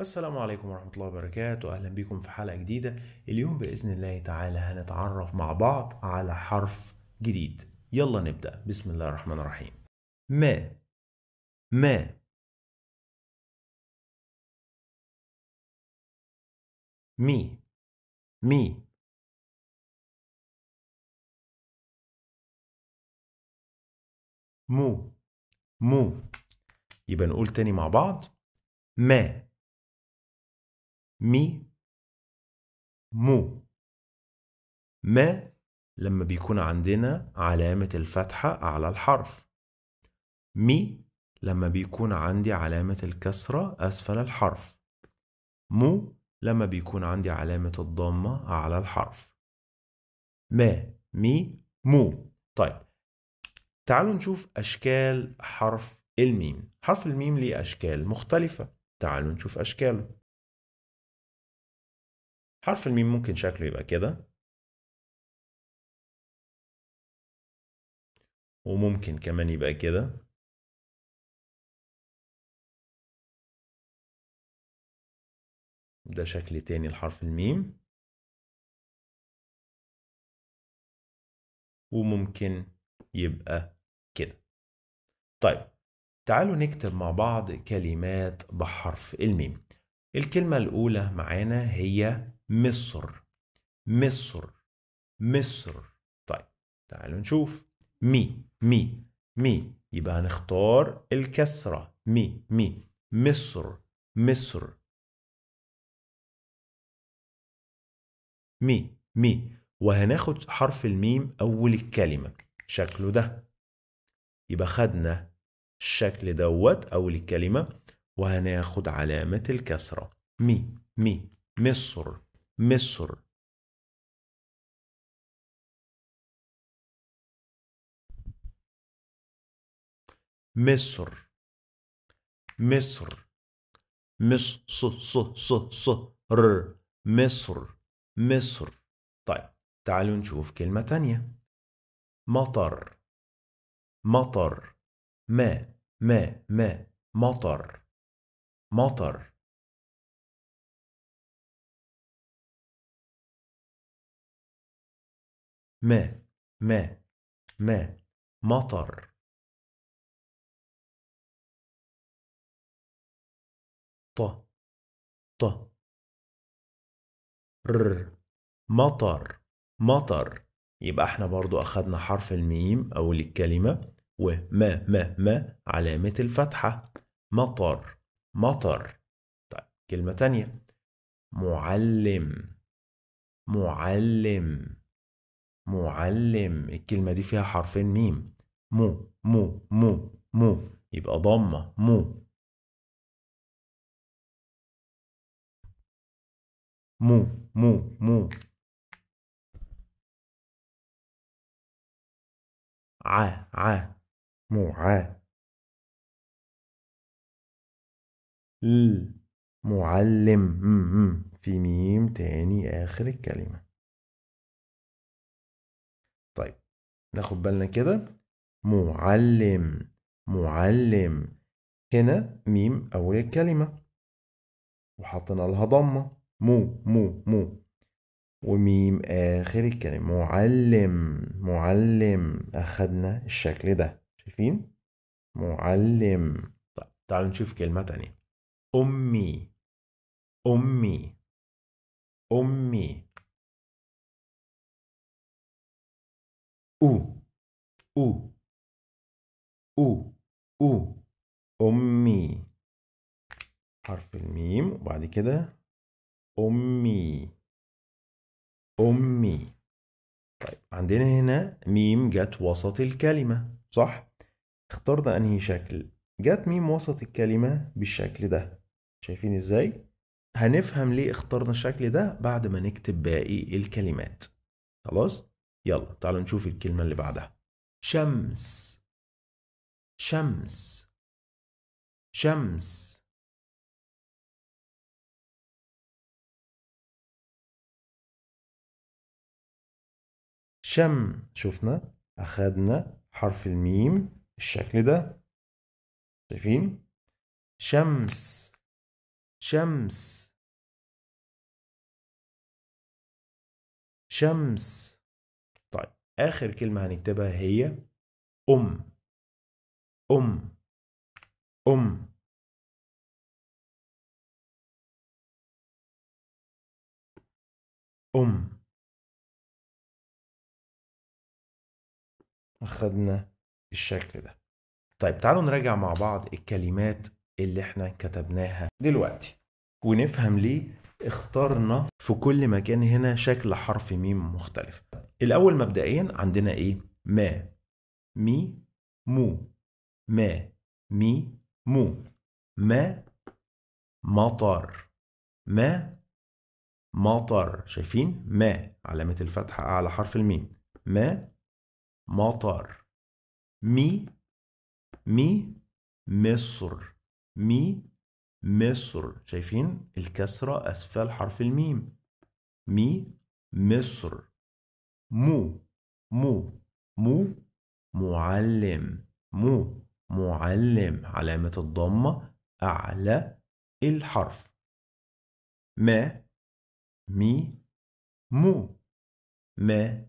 السلام عليكم ورحمة الله وبركاته أهلا بكم في حلقة جديدة اليوم بإذن الله تعالى هنتعرف مع بعض على حرف جديد يلا نبدأ بسم الله الرحمن الرحيم ما ما مي مي مو مو يبقى نقول تاني مع بعض ما مي مو ما لما بيكون عندنا علامة الفتحة على الحرف مي لما بيكون عندي علامة الكسرة أسفل الحرف مو لما بيكون عندي علامة الضمة على الحرف ما مي مو طيب تعالوا نشوف أشكال حرف الميم حرف الميم ليه أشكال مختلفة تعالوا نشوف أشكاله حرف الميم ممكن شكله يبقى كده وممكن كمان يبقى كده ده شكل تاني لحرف الميم وممكن يبقى كده طيب تعالوا نكتب مع بعض كلمات بحرف الميم الكلمة الأولى معانا هي مصر مصر مصر طيب تعالوا نشوف مي مي مي يبقى هنختار الكسرة مي مي مصر مصر مي مي وهناخد حرف الميم أول الكلمة شكله ده يبقى خدنا الشكل دوت أول الكلمة وهناخد علامة الكسرة مي مي مصر مصر مصر مصر مص ص ص ص ص ر مصر مصر طيب تعالوا نشوف كلمة تانية مطر مطر ما ما ما مطر مطر ما ما ما مطر ط ط ر مطر مطر يبقى احنا برضو أخدنا حرف الميم أول الكلمة وما ما ما علامة الفتحة مطر مطر طيب كلمة تانية معلم معلم معلم الكلمة دي فيها حرفين ميم مو مو مو مو يبقى ضمة مو مو مو مو ع ع مو ع المعلم في ميم تاني آخر الكلمة ناخد بالنا كده معلم معلم هنا ميم أول الكلمة وحطينا لها ضمة مو مو مو وميم آخر الكلمة معلم معلم أخدنا الشكل ده شايفين معلم طيب تعالوا نشوف كلمة تانية أمي أمي أمي أو أو أو أو أمي حرف الميم وبعد كده أمي أمي طيب عندنا هنا ميم جت وسط الكلمة صح؟ اخترنا أنهي شكل؟ جت ميم وسط الكلمة بالشكل ده شايفين إزاي؟ هنفهم ليه اخترنا الشكل ده بعد ما نكتب باقي الكلمات خلاص؟ يلا تعالوا نشوف الكلمة اللي بعدها شمس شمس شمس شم شفنا أخذنا حرف الميم الشكل ده شايفين شمس شمس شمس آخر كلمة هنكتبها هي أم أم أم أم أخدنا الشكل ده طيب تعالوا نراجع مع بعض الكلمات اللي احنا كتبناها دلوقتي ونفهم ليه اخترنا في كل مكان هنا شكل حرف ميم مختلف الأول مبدئيا عندنا إيه ما مي مو ما مي مو ما مطر ما مطر شايفين ما علامة الفتحة أعلى حرف الميم ما مطر مي مي مصر مي مصر شايفين الكسرة أسفل حرف الميم مي مصر مو مو مو معلم مو معلم علامة الضمة أعلى الحرف ما مي مو ما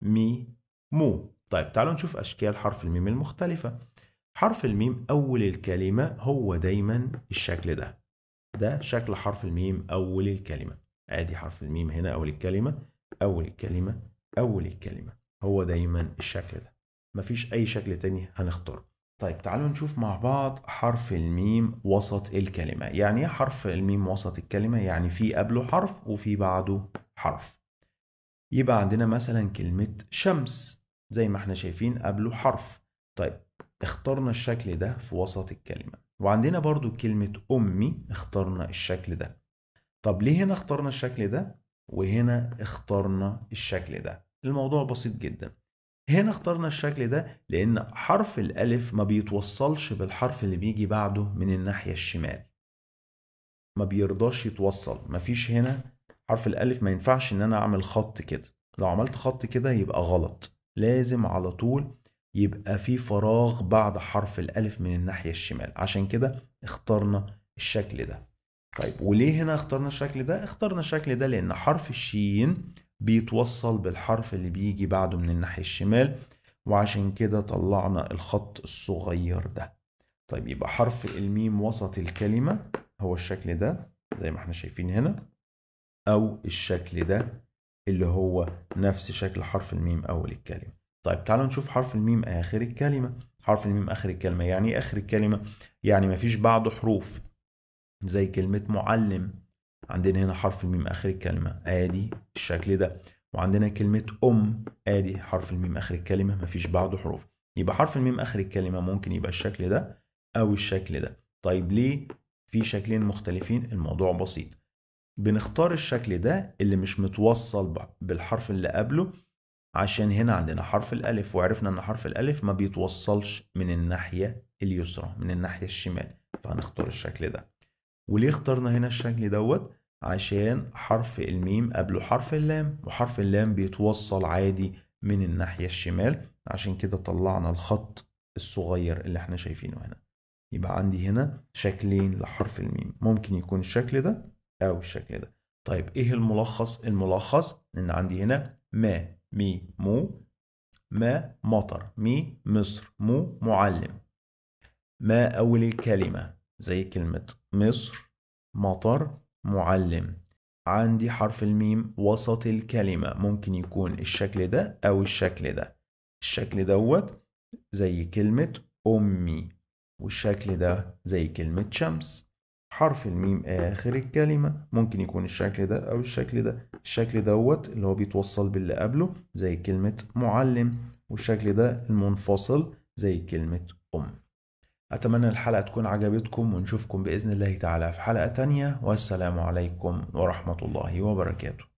مي مو طيب تعالوا نشوف أشكال حرف الميم المختلفة حرف الميم أول الكلمة هو دايما الشكل ده ده شكل حرف الميم أول الكلمة عادي حرف الميم هنا أول الكلمة أول الكلمة أول الكلمة هو دايما الشكل ده مفيش أي شكل تاني هنختاره طيب تعالوا نشوف مع بعض حرف الميم وسط الكلمة يعني ايه حرف الميم وسط الكلمة يعني في قبله حرف وفي بعده حرف يبقى عندنا مثلا كلمة شمس زي ما احنا شايفين قبله حرف طيب اخترنا الشكل ده في وسط الكلمة وعندنا برضو كلمة أمي اخترنا الشكل ده طب ليه هنا اخترنا الشكل ده وهنا اخترنا الشكل ده الموضوع بسيط جدا هنا اخترنا الشكل ده لأن حرف الألف ما بيتوصلش بالحرف اللي بيجي بعده من الناحية الشمال ما بيرضاش يتوصل ما فيش هنا حرف الألف ما ينفعش إن أنا أعمل خط كده لو عملت خط كده يبقى غلط لازم على طول يبقى في فراغ بعد حرف الألف من الناحية الشمال عشان كده اخترنا الشكل ده طيب وليه هنا اخترنا الشكل ده؟ اخترنا الشكل ده لأن حرف الشين بيتوصل بالحرف اللي بيجي بعده من الناحية الشمال وعشان كده طلعنا الخط الصغير ده طيب يبقى حرف الميم وسط الكلمة هو الشكل ده زي ما احنا شايفين هنا أو الشكل ده اللي هو نفس شكل حرف الميم أول الكلمة طيب تعالوا نشوف حرف الميم آخر الكلمة حرف الميم آخر الكلمة يعني إيه آخر الكلمة يعني مفيش بعده حروف زي كلمة معلم عندنا هنا حرف الميم آخر الكلمة آدي الشكل ده وعندنا كلمة أم آدي حرف الميم آخر الكلمة مفيش بعده حروف يبقى حرف الميم آخر الكلمة ممكن يبقى الشكل ده أو الشكل ده طيب ليه في شكلين مختلفين الموضوع بسيط بنختار الشكل ده اللي مش متوصل بالحرف اللي قبله عشان هنا عندنا حرف الألف وعرفنا إن حرف الألف ما بيتوصلش من الناحية اليسرى من الناحية الشمال فهنختار الشكل ده وليه اخترنا هنا الشكل دوت عشان حرف الميم قبله حرف اللام وحرف اللام بيتوصل عادي من الناحية الشمال عشان كده طلعنا الخط الصغير اللي احنا شايفينه هنا يبقى عندي هنا شكلين لحرف الميم ممكن يكون الشكل ده أو الشكل ده طيب ايه الملخص الملخص ان عندي هنا ما مي مو ما مطر مي مصر مو معلم ما أول الكلمة زي كلمة مصر مطر معلم عندي حرف الميم وسط الكلمة ممكن يكون الشكل ده أو الشكل ده الشكل دوت زي كلمة أمي والشكل ده زي كلمة شمس حرف الميم آخر الكلمة ممكن يكون الشكل ده أو الشكل ده الشكل دوت اللي هو بيتوصل باللي قبله زي كلمة معلم والشكل ده المنفصل زي كلمة أم أتمنى الحلقة تكون عجبتكم ونشوفكم بإذن الله تعالى في حلقة تانية والسلام عليكم ورحمة الله وبركاته